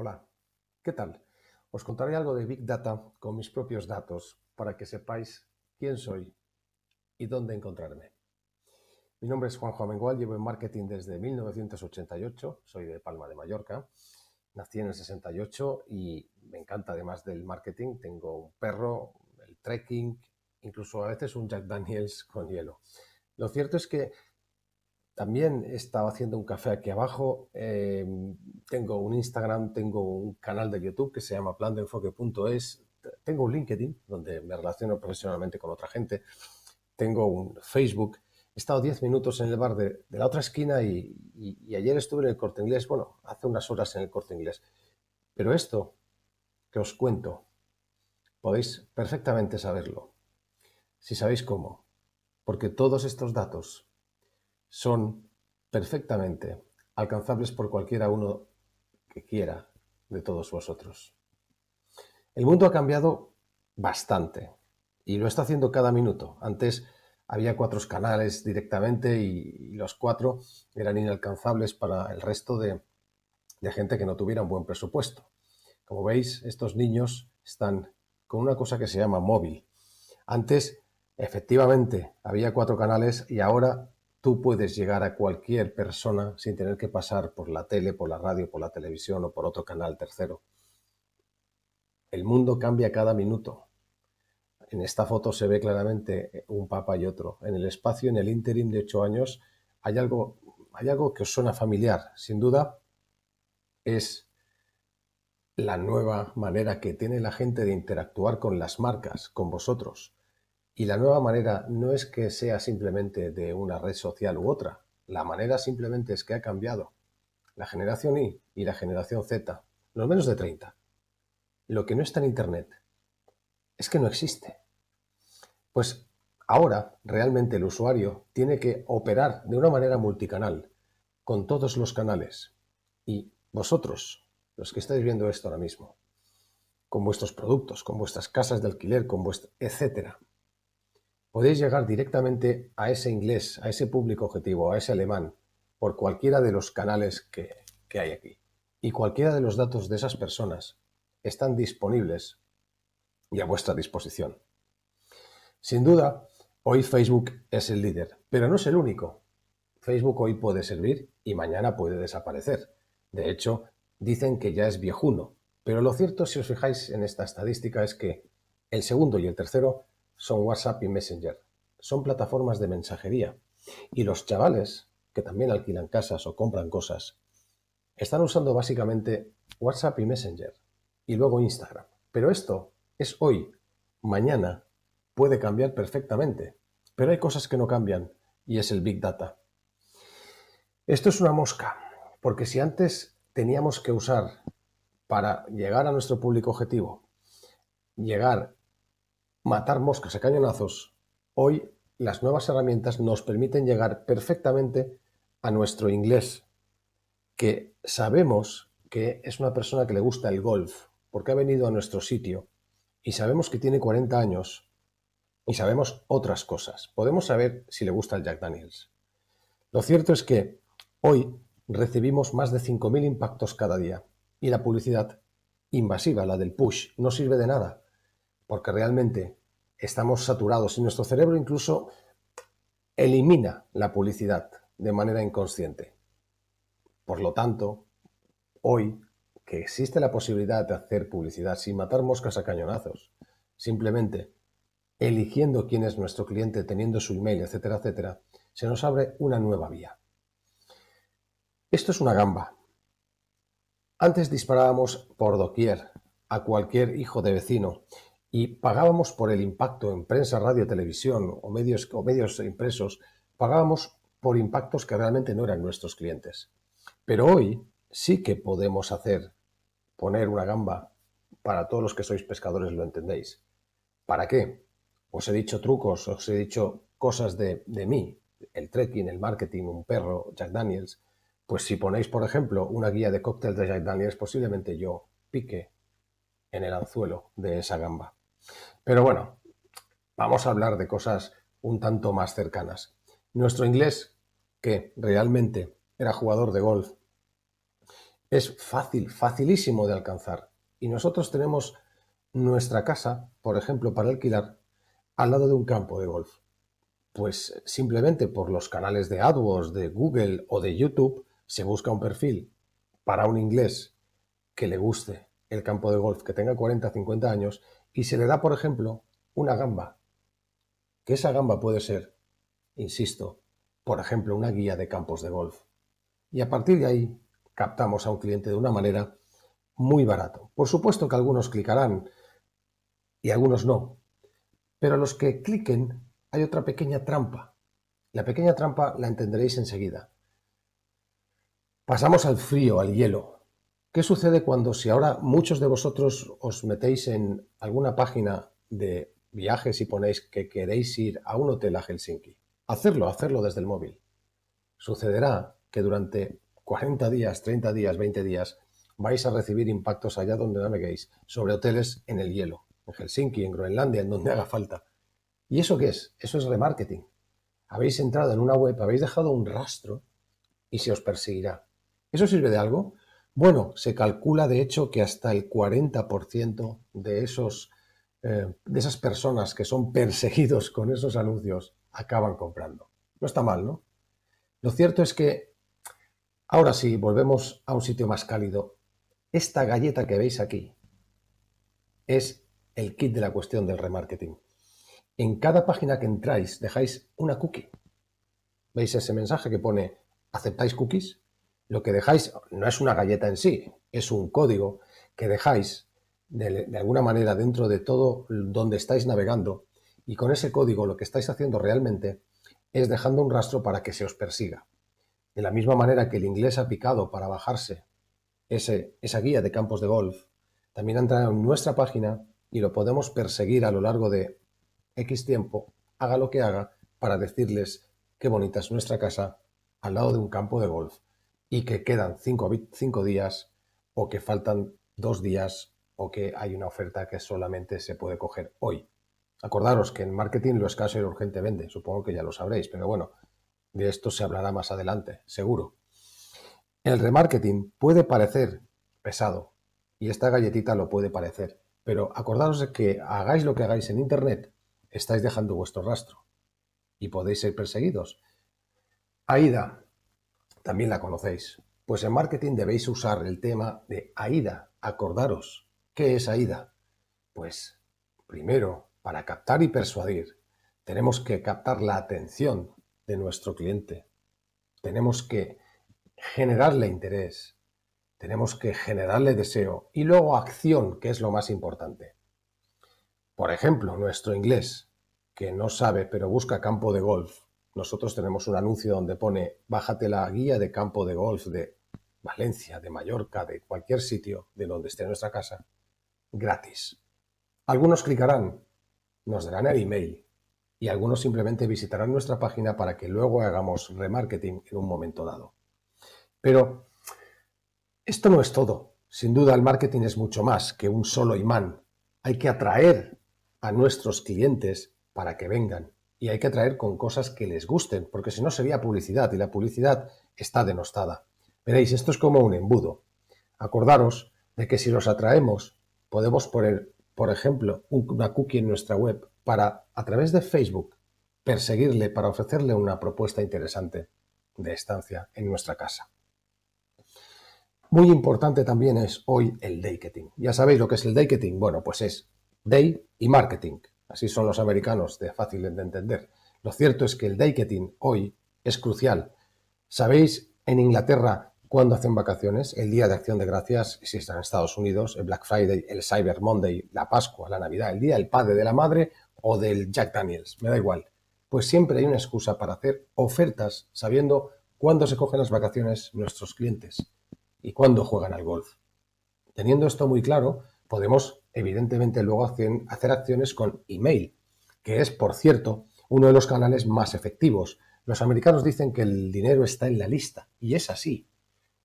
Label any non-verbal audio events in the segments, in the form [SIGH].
Hola, ¿qué tal? Os contaré algo de Big Data con mis propios datos para que sepáis quién soy y dónde encontrarme. Mi nombre es Juanjo Amengual, llevo en marketing desde 1988, soy de Palma de Mallorca, nací en el 68 y me encanta además del marketing, tengo un perro, el trekking, incluso a veces un Jack Daniels con hielo. Lo cierto es que también he estado haciendo un café aquí abajo. Em, tengo un Instagram, tengo un canal de YouTube que se llama plandeenfoque.es. Tengo un LinkedIn donde me relaciono profesionalmente con otra gente. Tengo un Facebook. He estado 10 minutos en el bar de, la otra esquina y, y, ayer estuve en el corte inglés. Bueno, hace unas horas en el corte inglés. Pero esto que os cuento, podéis perfectamente saberlo. Si sabéis cómo. Porque todos estos datos son perfectamente alcanzables por cualquiera uno que quiera de todos vosotros. El mundo ha cambiado bastante y lo está haciendo cada minuto. Antes había cuatro canales directamente y, los cuatro eran inalcanzables para el resto de, de gente que no tuviera un buen presupuesto. Como veis, estos niños están con una cosa que se llama móvil. Antes, efectivamente, había cuatro canales y ahora tú puedes llegar a cualquier persona sin tener que pasar por la tele, por la radio, por la televisión o por otro canal tercero. El mundo cambia cada minuto. En esta foto se ve claramente eh, un papa y otro. En el espacio, en el interim de ocho años, hay algo, hay algo que os suena familiar. Sin duda, es la nueva manera que tiene la gente de interactuar con las marcas, con vosotros. Y la nueva manera no es que sea simplemente de una red social u otra, la manera simplemente es que ha cambiado. La generación Y y la generación Z, los menos de 30. Lo que no está en Internet es que no existe. Pues ahora realmente el usuario tiene que operar de una manera multicanal, con todos los canales. Y vosotros, los que estáis viendo esto ahora mismo, con vuestros productos, con vuestras casas de alquiler, con vuestro, etcétera, Podéis llegar directamente a ese inglés, a ese público objetivo, a ese alemán, por cualquiera de los canales que, hay aquí. Y cualquiera de los datos de esas personas están disponibles y a vuestra disposición. Sin duda, hoy Facebook es el líder, pero no es el único. Facebook hoy puede servir y mañana puede desaparecer. De hecho, dicen que ya es viejuno, pero lo cierto, si os fijáis en esta estadística, es que el segundo y el tercero son WhatsApp y Messenger. Son plataformas de mensajería. Y los chavales, que también alquilan casas o compran cosas, están usando básicamente WhatsApp y Messenger. Y luego Instagram. Pero esto es hoy. Mañana puede cambiar perfectamente. Pero hay cosas que no cambian. Y es el Big Data. Esto es una mosca. Porque si antes teníamos que usar para llegar a nuestro público objetivo, llegar Matar moscas a cañonazos. Hoy las nuevas herramientas nos permiten llegar perfectamente a nuestro inglés, que sabemos que es una persona que le gusta el golf, porque ha venido a nuestro sitio, y sabemos que tiene 40 años, y sabemos otras cosas. Podemos saber si le gusta el Jack Daniels. Lo cierto es que hoy recibimos más de 5.000 impactos cada día, y la publicidad invasiva, la del push, no sirve de nada porque realmente estamos saturados y nuestro cerebro incluso elimina la publicidad de manera inconsciente. Por lo tanto, hoy que existe la posibilidad de hacer publicidad sin matar moscas a cañonazos, simplemente eligiendo quién es nuestro cliente, teniendo su email, etcétera, etcétera, se nos abre una nueva vía. Esto es una gamba. Antes disparábamos por doquier a cualquier hijo de vecino y pagábamos por el impacto en prensa, radio, televisión o medios, o medios impresos, pagábamos por impactos que realmente no eran nuestros clientes. Pero hoy sí que podemos hacer, poner una gamba, para todos los que sois pescadores lo entendéis. ¿Para qué? Os he dicho trucos, os he dicho cosas de, de mí, el trekking, el marketing, un perro, Jack Daniels. Pues si ponéis, por ejemplo, una guía de cócteles de Jack Daniels, posiblemente yo pique en el anzuelo de esa gamba. Pero bueno, vamos a hablar de cosas un tanto más cercanas. Nuestro inglés, que realmente era jugador de golf, es fácil, facilísimo de alcanzar. Y nosotros tenemos nuestra casa, por ejemplo, para alquilar, al lado de un campo de golf. Pues simplemente por los canales de AdWords, de Google o de YouTube, se busca un perfil para un inglés que le guste el campo de golf, que tenga 40, 50 años, y se le da, por ejemplo, una gamba, que esa gamba puede ser, insisto, por ejemplo, una guía de campos de golf. Y a partir de ahí captamos a un cliente de una manera muy barato. Por supuesto que algunos clicarán y algunos no, pero los que cliquen hay otra pequeña trampa. La pequeña trampa la entenderéis enseguida. Pasamos al frío, al hielo, ¿Qué sucede cuando si ahora muchos de vosotros os metéis en alguna página de viajes y ponéis que queréis ir a un hotel a Helsinki? Hacerlo, hacerlo desde el móvil. Sucederá que durante 40 días, 30 días, 20 días vais a recibir impactos allá donde naveguéis sobre hoteles en el hielo, en Helsinki, en Groenlandia, en donde haga falta. ¿Y eso qué es? Eso es remarketing. Habéis entrado en una web, habéis dejado un rastro y se os perseguirá. ¿Eso sirve de algo? Bueno, se calcula de hecho que hasta el 40% de, esos, eh, de esas personas que son perseguidos [LAUGHS] con esos anuncios acaban comprando. No está mal, ¿no? Lo cierto es que, ahora sí, volvemos a un sitio más cálido. Esta galleta que veis aquí es el kit de la cuestión del remarketing. En cada página que entráis dejáis una cookie. ¿Veis ese mensaje que pone ¿aceptáis cookies? Lo que dejáis no es una galleta en sí, es un código que dejáis de, alguna manera dentro de todo donde estáis navegando y con ese código lo que estáis haciendo realmente es dejando un rastro para que se os persiga. De la misma manera que el inglés ha picado para bajarse ese, esa guía de campos de golf, también entra en nuestra página y lo podemos perseguir a lo largo de X tiempo, haga lo que haga, para decirles qué bonita es nuestra casa al lado de un campo de golf y que quedan cinco, días o que faltan dos días o que hay una oferta que solamente se puede coger hoy. Acordaros que en marketing lo escaso y urgente vende, supongo que ya lo sabréis, pero bueno, de esto se hablará más adelante, seguro. El remarketing puede parecer pesado y esta galletita lo puede parecer, pero acordaros de que hagáis lo que hagáis en Internet, estáis dejando vuestro rastro y podéis ser perseguidos. Aida, también la conocéis. Pues en marketing debéis usar el tema de AIDA. Acordaros, ¿qué es AIDA? Pues primero, para captar y persuadir, tenemos que captar la atención de nuestro cliente. Tenemos que generarle interés, tenemos que generarle deseo y luego acción, que es lo más importante. Por ejemplo, nuestro inglés, que no sabe pero busca campo de golf nosotros tenemos un anuncio donde pone, bájate la guía de campo de golf de Valencia, de Mallorca, de cualquier sitio de donde esté nuestra casa, gratis. Algunos clicarán, nos darán el email y algunos simplemente visitarán nuestra página para que luego hagamos remarketing en un momento dado. Pero esto no es todo. Sin duda el marketing es mucho más que un solo imán. Hay que atraer a nuestros clientes para que vengan y hay que atraer con cosas que les gusten, porque si no sería publicidad y la publicidad está denostada. Veréis, esto es como un embudo. Acordaros de que si los atraemos, podemos poner, por ejemplo, una cookie en nuestra web para, a través de Facebook, perseguirle para ofrecerle una propuesta interesante de estancia en nuestra casa. Muy importante también es hoy el dating. Ya sabéis lo que es el dating. Bueno, pues es day y marketing. Así son los americanos, de fácil de entender. Lo cierto es que el dieting hoy es crucial. ¿Sabéis en Inglaterra cuándo hacen vacaciones? El Día de Acción de Gracias, si están en Estados Unidos, el Black Friday, el Cyber Monday, la Pascua, la Navidad, el Día del Padre, de la Madre o del Jack Daniels, me da igual. Pues siempre hay una excusa para hacer ofertas sabiendo cuándo se cogen las vacaciones nuestros clientes y cuándo juegan al golf. Teniendo esto muy claro, podemos evidentemente luego hacen hacer acciones con email, que es, por cierto, uno de los canales más efectivos. Los americanos dicen que el dinero está en la lista, y es así.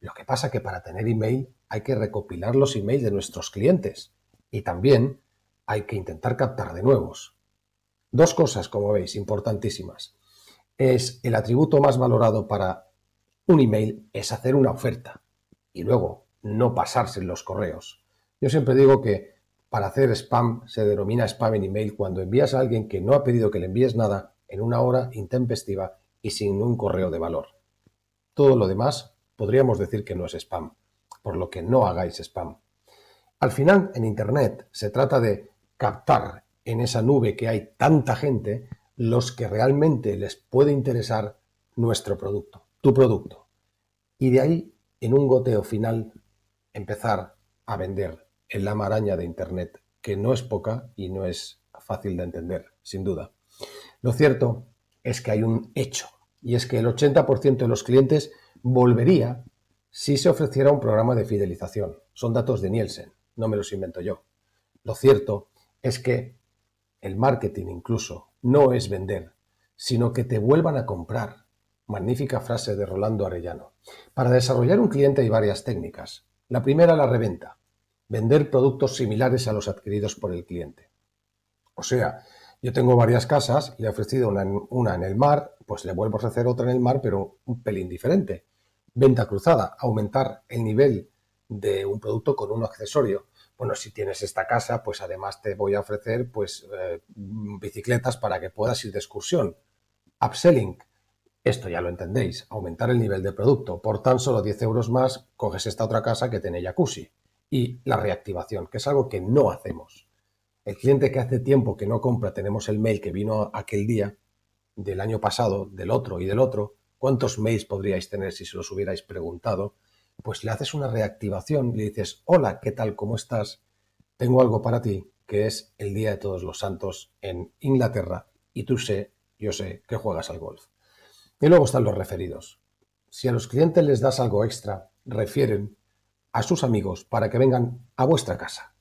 Lo que pasa que para tener email hay que recopilar los emails de nuestros clientes y también hay que intentar captar de nuevos. Dos cosas, como veis, importantísimas. Es el atributo más valorado para un email es hacer una oferta y luego no pasarse en los correos. Yo siempre digo que para hacer spam se denomina spam en email cuando envías a alguien que no ha pedido que le envíes nada en una hora intempestiva y sin un correo de valor. Todo lo demás podríamos decir que no es spam, por lo que no hagáis spam. Al final, en Internet se trata de captar en esa nube que hay tanta gente los que realmente les puede interesar nuestro producto, tu producto. Y de ahí, en un goteo final, empezar a vender en la maraña de Internet, que no es poca y no es fácil de entender, sin duda. Lo cierto es que hay un hecho, y es que el 80% de los clientes volvería si se ofreciera un programa de fidelización. Son datos de Nielsen, no me los invento yo. Lo cierto es que el marketing incluso no es vender, sino que te vuelvan a comprar. Magnífica frase de Rolando Arellano. Para desarrollar un cliente hay varias técnicas. La primera, la reventa vender productos similares a los adquiridos por el cliente. O sea, yo tengo varias casas, le he ofrecido una en, el mar, pues le vuelvo a ofrecer otra en el mar, pero un pelín diferente. Venta cruzada, aumentar el nivel de un producto con un accesorio. Bueno, si tienes esta casa, pues además te voy a ofrecer pues eh, bicicletas para que puedas ir de excursión. Upselling, esto ya lo entendéis, aumentar el nivel de producto. Por tan solo 10 euros más, coges esta otra casa que tiene jacuzzi y la reactivación, que es algo que no hacemos. El cliente que hace tiempo que no compra, tenemos el mail que vino aquel día, del año pasado, del otro y del otro, ¿cuántos mails podríais tener si se los hubierais preguntado? Pues le haces una reactivación le dices, hola, ¿qué tal? ¿Cómo estás? Tengo algo para ti, que es el Día de Todos los Santos en Inglaterra y tú sé, yo sé que juegas al golf. Y luego están los referidos. Si a los clientes les das algo extra, refieren a sus amigos para que vengan a vuestra casa.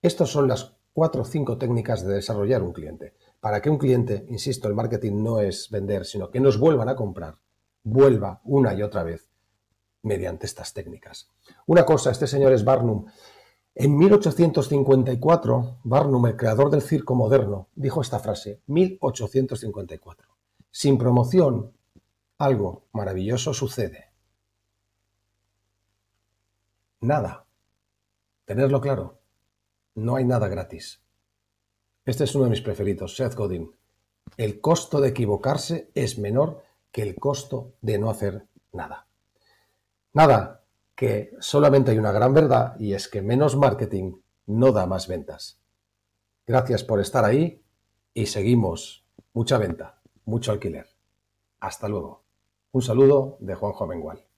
Estas son las cuatro o cinco técnicas de desarrollar un cliente. Para que un cliente, insisto, el marketing no es vender, sino que nos vuelvan a comprar, vuelva una y otra vez mediante estas técnicas. Una cosa, este señor es Barnum. En 1854, Barnum, el creador del circo moderno, dijo esta frase, 1854. Sin promoción, algo maravilloso sucede. Nada. Tenerlo claro. No hay nada gratis. Este es uno de mis preferidos, Seth Godin. El costo de equivocarse es menor que el costo de no hacer nada. Nada, que solamente hay una gran verdad y es que menos marketing no da más ventas. Gracias por estar ahí y seguimos. Mucha venta, mucho alquiler. Hasta luego. Un saludo de Juan Jovengual.